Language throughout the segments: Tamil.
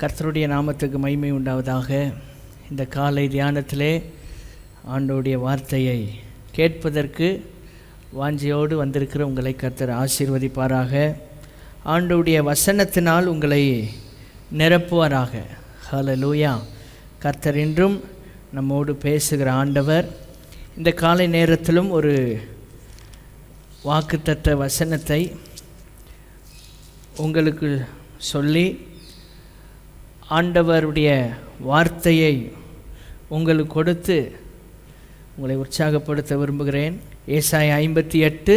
கர்த்தருடைய நாமத்துக்கு மய்மை உண்டாவதாக இந்த காலை தியானத்திலே ஆண்டோடைய வார்த்தையை கேட்பதற்கு வாஞ்சியோடு வந்திருக்கிற உங்களை கர்த்தர் ஆசீர்வதிப்பாராக ஆண்டோடைய வசனத்தினால் உங்களை நிரப்புவாராக ஹல லூயா கர்த்தர் என்றும் நம்மோடு பேசுகிற ஆண்டவர் இந்த காலை நேரத்திலும் ஒரு வாக்குத்தத்த வசனத்தை உங்களுக்கு சொல்லி ஆண்டவருடைய வார்த்தையை உங்களுக்கு கொடுத்து உங்களை உற்சாகப்படுத்த விரும்புகிறேன் ஏசாய ஐம்பத்தி எட்டு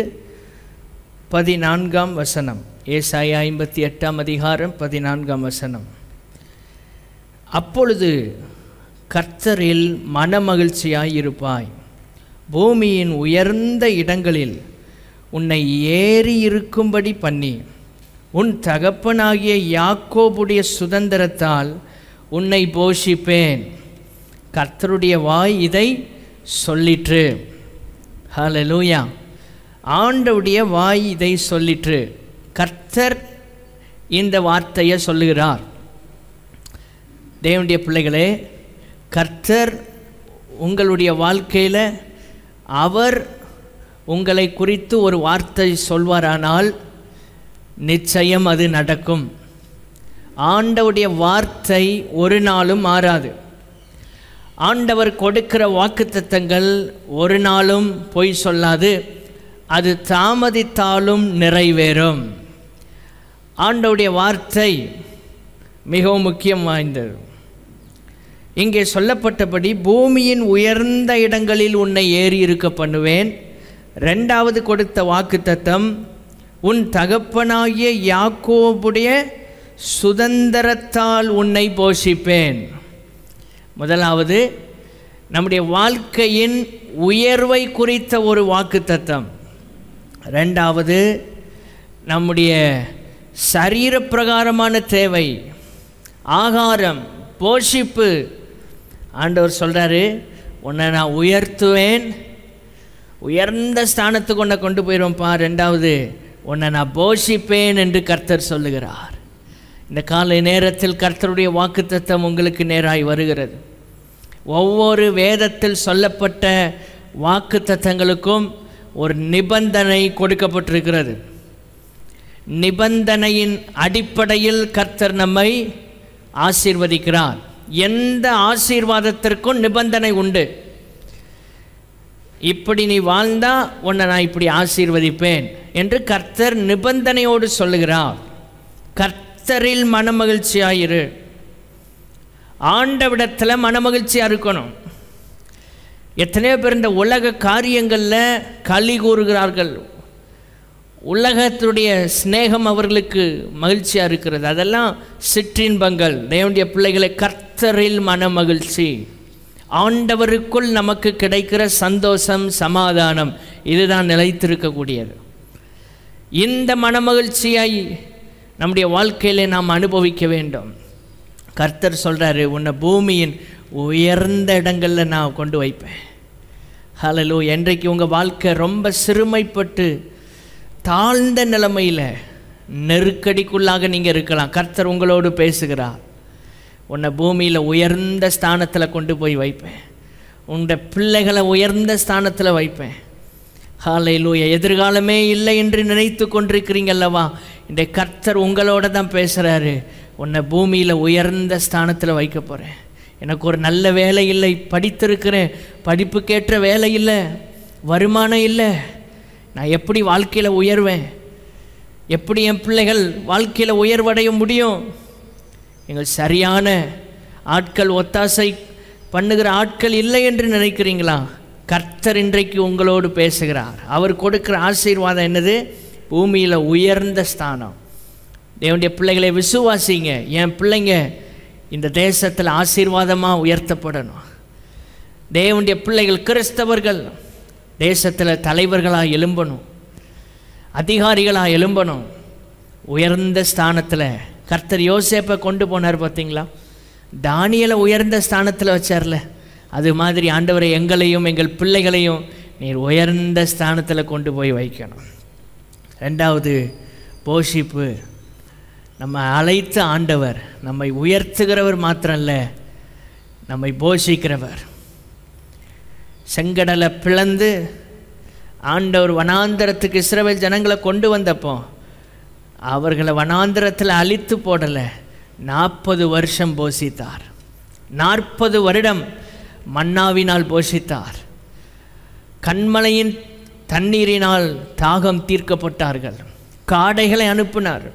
பதினான்காம் வசனம் ஏசாய ஐம்பத்தி எட்டாம் அதிகாரம் பதினான்காம் வசனம் அப்பொழுது கர்த்தரில் மனமகிழ்ச்சியாயிருப்பாய் பூமியின் உயர்ந்த இடங்களில் உன்னை ஏறி இருக்கும்படி பண்ணி உன் தகப்பனாகிய யாக்கோபுடைய சுதந்திரத்தால் உன்னை போஷிப்பேன் கர்த்தருடைய வாய் இதை சொல்லிற்று ஹலலூயா ஆண்டவுடைய வாய் இதை சொல்லிற்று கர்த்தர் இந்த வார்த்தையை சொல்லுகிறார் தேவனுடைய பிள்ளைகளே கர்த்தர் உங்களுடைய வாழ்க்கையில் அவர் உங்களை குறித்து ஒரு வார்த்தை சொல்வாரானால் நிச்சயம் அது நடக்கும் ஆண்டவுடைய வார்த்தை ஒரு நாளும் மாறாது ஆண்டவர் கொடுக்கிற வாக்குத்தத்தங்கள் ஒரு நாளும் பொய் சொல்லாது அது தாமதித்தாலும் நிறைவேறும் ஆண்டவுடைய வார்த்தை மிகவும் முக்கியம் வாய்ந்தது இங்கே சொல்லப்பட்டபடி பூமியின் உயர்ந்த இடங்களில் உன்னை ஏறி இருக்க பண்ணுவேன் ரெண்டாவது கொடுத்த வாக்குத்தத்தம் உன் தகப்பனாகிய யாக்கோபுடைய சுதந்திரத்தால் உன்னை போஷிப்பேன் முதலாவது நம்முடைய வாழ்க்கையின் உயர்வை குறித்த ஒரு வாக்கு தத்தம் ரெண்டாவது நம்முடைய சரீரப்பிரகாரமான பிரகாரமான தேவை ஆகாரம் போஷிப்பு ஆண்டவர் சொல்கிறாரு உன்னை நான் உயர்த்துவேன் உயர்ந்த ஸ்தானத்துக்கு உன்னை கொண்டு போயிடுவோம்ப்பா ரெண்டாவது உன்னை நான் போஷிப்பேன் என்று கர்த்தர் சொல்லுகிறார் இந்த காலை நேரத்தில் கர்த்தருடைய வாக்குத்தத்தம் உங்களுக்கு நேராகி வருகிறது ஒவ்வொரு வேதத்தில் சொல்லப்பட்ட வாக்கு தத்தங்களுக்கும் ஒரு நிபந்தனை கொடுக்கப்பட்டிருக்கிறது நிபந்தனையின் அடிப்படையில் கர்த்தர் நம்மை ஆசீர்வதிக்கிறார் எந்த ஆசீர்வாதத்திற்கும் நிபந்தனை உண்டு இப்படி நீ வாழ்ந்தா உன்னை நான் இப்படி ஆசீர்வதிப்பேன் என்று கர்த்தர் நிபந்தனையோடு சொல்லுகிறார் கர்த்தரில் மனமகிழ்ச்சியாயிரு ஆண்டவிடத்தில் மனமகிழ்ச்சியாக இருக்கணும் எத்தனையோ பேர் இந்த உலக காரியங்களில் களி கூறுகிறார்கள் உலகத்துடைய ஸ்நேகம் அவர்களுக்கு மகிழ்ச்சியாக இருக்கிறது அதெல்லாம் சிற்றின்பங்கள் தேவனுடைய பிள்ளைகளை கர்த்தரில் மன மகிழ்ச்சி ஆண்டவருக்குள் நமக்கு கிடைக்கிற சந்தோஷம் சமாதானம் இதுதான் நிலைத்திருக்கக்கூடியது இந்த மனமகிழ்ச்சியை நம்முடைய வாழ்க்கையில் நாம் அனுபவிக்க வேண்டும் கர்த்தர் சொல்கிறாரு உன்னை பூமியின் உயர்ந்த இடங்களில் நான் கொண்டு வைப்பேன் ஹலலோ என்றைக்கு உங்கள் வாழ்க்கை ரொம்ப சிறுமைப்பட்டு தாழ்ந்த நிலைமையில் நெருக்கடிக்குள்ளாக நீங்கள் இருக்கலாம் கர்த்தர் உங்களோடு பேசுகிறார் உன்னை பூமியில் உயர்ந்த ஸ்தானத்தில் கொண்டு போய் வைப்பேன் உன்னுடைய பிள்ளைகளை உயர்ந்த ஸ்தானத்தில் வைப்பேன் ஹாலையிலூய எதிர்காலமே இல்லை என்று நினைத்து கொண்டிருக்கிறீங்கல்லவா இந்த கர்த்தர் உங்களோட தான் பேசுகிறாரு உன்னை பூமியில் உயர்ந்த ஸ்தானத்தில் வைக்க போகிறேன் எனக்கு ஒரு நல்ல வேலை இல்லை படித்திருக்கிறேன் படிப்புக்கேற்ற வேலை இல்லை வருமானம் இல்லை நான் எப்படி வாழ்க்கையில் உயர்வேன் எப்படி என் பிள்ளைகள் வாழ்க்கையில் உயர்வடைய முடியும் எங்கள் சரியான ஆட்கள் ஒத்தாசை பண்ணுகிற ஆட்கள் இல்லை என்று நினைக்கிறீங்களா கர்த்தர் இன்றைக்கு உங்களோடு பேசுகிறார் அவர் கொடுக்கிற ஆசீர்வாதம் என்னது பூமியில் உயர்ந்த ஸ்தானம் என்னுடைய பிள்ளைகளை விசுவாசிங்க என் பிள்ளைங்க இந்த தேசத்தில் ஆசீர்வாதமாக உயர்த்தப்படணும் தேவனுடைய பிள்ளைகள் கிறிஸ்தவர்கள் தேசத்தில் தலைவர்களாக எழும்பணும் அதிகாரிகளாக எழும்பணும் உயர்ந்த ஸ்தானத்தில் கர்த்தர் யோசேப்பை கொண்டு போனார் பார்த்தீங்களா தானியலை உயர்ந்த ஸ்தானத்தில் வச்சார்ல அது மாதிரி ஆண்டவரை எங்களையும் எங்கள் பிள்ளைகளையும் நீர் உயர்ந்த ஸ்தானத்தில் கொண்டு போய் வைக்கணும் ரெண்டாவது போஷிப்பு நம்ம அழைத்த ஆண்டவர் நம்மை உயர்த்துகிறவர் மாத்திரம் இல்லை நம்மை போஷிக்கிறவர் செங்கடலை பிளந்து ஆண்டவர் வனாந்தரத்துக்கு இஸ்ரவேல் ஜனங்களை கொண்டு வந்தப்போ அவர்களை வனாந்திரத்தில் அழித்து போடலை நாற்பது வருஷம் போஷித்தார் நாற்பது வருடம் மன்னாவினால் போஷித்தார் கண்மலையின் தண்ணீரினால் தாகம் தீர்க்கப்பட்டார்கள் காடைகளை அனுப்பினார்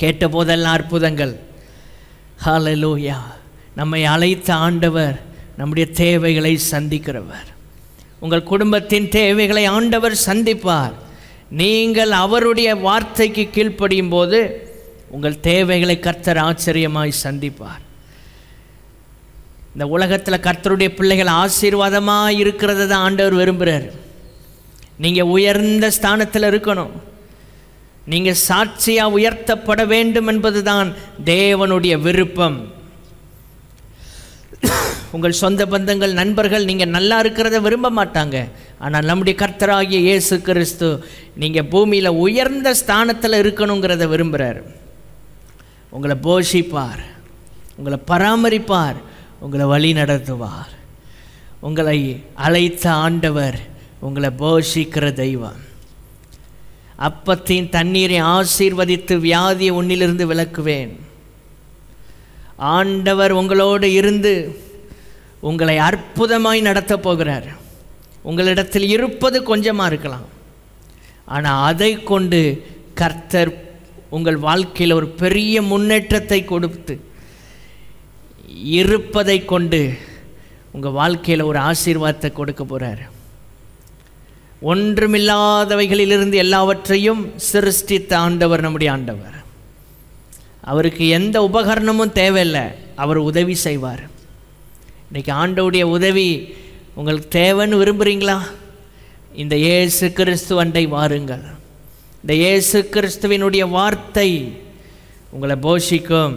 கேட்டபோதெல்லாம் அற்புதங்கள் ஹலலூயா நம்மை அழைத்த ஆண்டவர் நம்முடைய தேவைகளை சந்திக்கிறவர் உங்கள் குடும்பத்தின் தேவைகளை ஆண்டவர் சந்திப்பார் நீங்கள் அவருடைய வார்த்தைக்கு கீழ்ப்படியும் போது உங்கள் தேவைகளை கர்த்தர் ஆச்சரியமாய் சந்திப்பார் இந்த உலகத்தில் கர்த்தருடைய பிள்ளைகள் ஆசீர்வாதமாக இருக்கிறத தான் ஆண்டவர் விரும்புகிறார் நீங்கள் உயர்ந்த ஸ்தானத்தில் இருக்கணும் நீங்கள் சாட்சியாக உயர்த்தப்பட வேண்டும் என்பது தான் தேவனுடைய விருப்பம் உங்கள் சொந்த பந்தங்கள் நண்பர்கள் நீங்கள் நல்லா இருக்கிறத விரும்ப மாட்டாங்க ஆனால் நம்முடைய கர்த்தராகிய இயேசு கிறிஸ்து நீங்கள் பூமியில் உயர்ந்த ஸ்தானத்தில் இருக்கணுங்கிறத விரும்புகிறார் உங்களை போஷிப்பார் உங்களை பராமரிப்பார் உங்களை வழி நடத்துவார் உங்களை அழைத்த ஆண்டவர் உங்களை போஷிக்கிற தெய்வம் அப்பத்தின் தண்ணீரை ஆசீர்வதித்து வியாதியை உன்னிலிருந்து விளக்குவேன் ஆண்டவர் உங்களோடு இருந்து உங்களை அற்புதமாய் நடத்தப் போகிறார் உங்களிடத்தில் இருப்பது கொஞ்சமாக இருக்கலாம் ஆனால் அதை கொண்டு கர்த்தர் உங்கள் வாழ்க்கையில் ஒரு பெரிய முன்னேற்றத்தை கொடுத்து இருப்பதை கொண்டு உங்கள் வாழ்க்கையில் ஒரு ஆசீர்வாதத்தை கொடுக்க போகிறார் ஒன்றுமில்லாதவைகளிலிருந்து எல்லாவற்றையும் சிருஷ்டித்த ஆண்டவர் நம்முடைய ஆண்டவர் அவருக்கு எந்த உபகரணமும் தேவையில்லை அவர் உதவி செய்வார் இன்றைக்கி ஆண்டவுடைய உதவி உங்களுக்கு தேவைன்னு விரும்புகிறீங்களா இந்த ஏசு கிறிஸ்து அண்டை வாருங்கள் இந்த ஏசு கிறிஸ்துவினுடைய வார்த்தை உங்களை போஷிக்கும்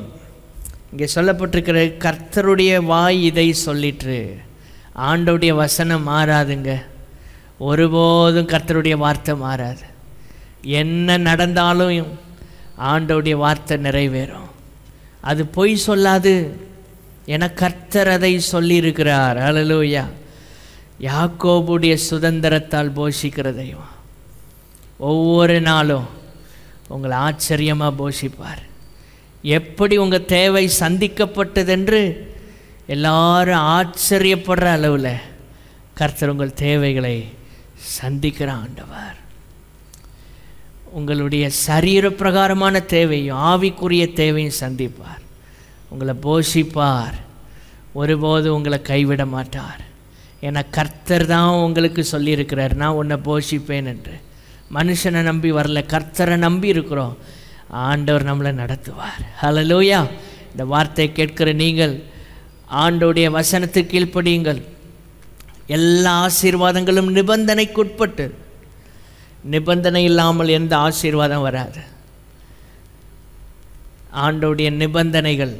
இங்கே சொல்லப்பட்டிருக்கிற கர்த்தருடைய வாய் இதை சொல்லிட்டு ஆண்டோடைய வசனம் மாறாதுங்க ஒருபோதும் கர்த்தருடைய வார்த்தை மாறாது என்ன நடந்தாலும் ஆண்டோடைய வார்த்தை நிறைவேறும் அது பொய் சொல்லாது என கர்த்தர் அதை சொல்லியிருக்கிறார் அழலூயா யாக்கோபுடைய சுதந்திரத்தால் போஷிக்கிற தெய்வம் ஒவ்வொரு நாளும் உங்களை ஆச்சரியமாக போஷிப்பார் எப்படி உங்கள் தேவை சந்திக்கப்பட்டதென்று எல்லாரும் ஆச்சரியப்படுற அளவில் கர்த்தர் உங்கள் தேவைகளை சந்திக்கிற ஆண்டவர் உங்களுடைய சரீர பிரகாரமான தேவையும் ஆவிக்குரிய தேவையும் சந்திப்பார் உங்களை போஷிப்பார் ஒருபோது உங்களை கைவிட மாட்டார் ஏன்னா கர்த்தர் தான் உங்களுக்கு சொல்லியிருக்கிறார் நான் உன்னை போஷிப்பேன் என்று மனுஷனை நம்பி வரல கர்த்தரை நம்பி இருக்கிறோம் ஆண்டவர் நம்மளை நடத்துவார் லூயா இந்த வார்த்தையை கேட்கிற நீங்கள் ஆண்டோடைய வசனத்து கீழ்ப்படியுங்கள் எல்லா ஆசீர்வாதங்களும் நிபந்தனைக்குட்பட்டு நிபந்தனை இல்லாமல் எந்த ஆசீர்வாதம் வராது ஆண்டோடைய நிபந்தனைகள்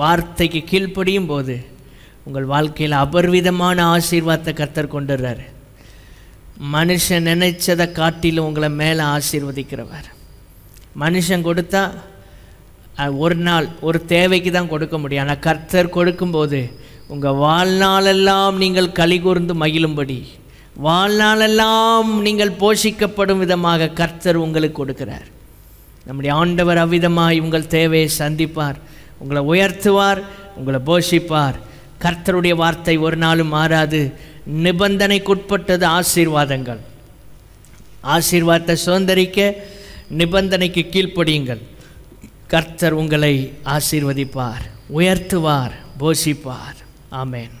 வார்த்தைக்கு கீழ்ப்படியும் போது உங்கள் வாழ்க்கையில் அபர்விதமான ஆசீர்வாதத்தை கத்தர் கொண்டுடுறார் மனுஷன் நினைச்சதை காட்டிலும் உங்களை மேலே ஆசீர்வதிக்கிறவர் மனுஷன் கொடுத்தா ஒரு நாள் ஒரு தேவைக்கு தான் கொடுக்க முடியும் ஆனால் கர்த்தர் கொடுக்கும்போது உங்கள் வாழ்நாளெல்லாம் நீங்கள் கலி கூர்ந்து மகிழும்படி வாழ்நாளெல்லாம் நீங்கள் போஷிக்கப்படும் விதமாக கர்த்தர் உங்களுக்கு கொடுக்கிறார் நம்முடைய ஆண்டவர் அவ்விதமாக உங்கள் தேவையை சந்திப்பார் உங்களை உயர்த்துவார் உங்களை போஷிப்பார் கர்த்தருடைய வார்த்தை ஒரு நாளும் மாறாது நிபந்தனைக்குட்பட்டது ஆசீர்வாதங்கள் ஆசீர்வாதத்தை சுதந்திரிக்க நிபந்தனைக்கு கீழ்ப்படியுங்கள் கர்த்தர் உங்களை ஆசீர்வதிப்பார் உயர்த்துவார் போஷிப்பார் ஆமேன்